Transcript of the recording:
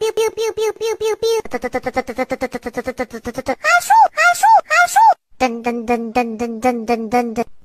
pew pew pew pew pew pew pew. Hasu, hasu, hasu. Dun dun dun dun dun dun dun dun.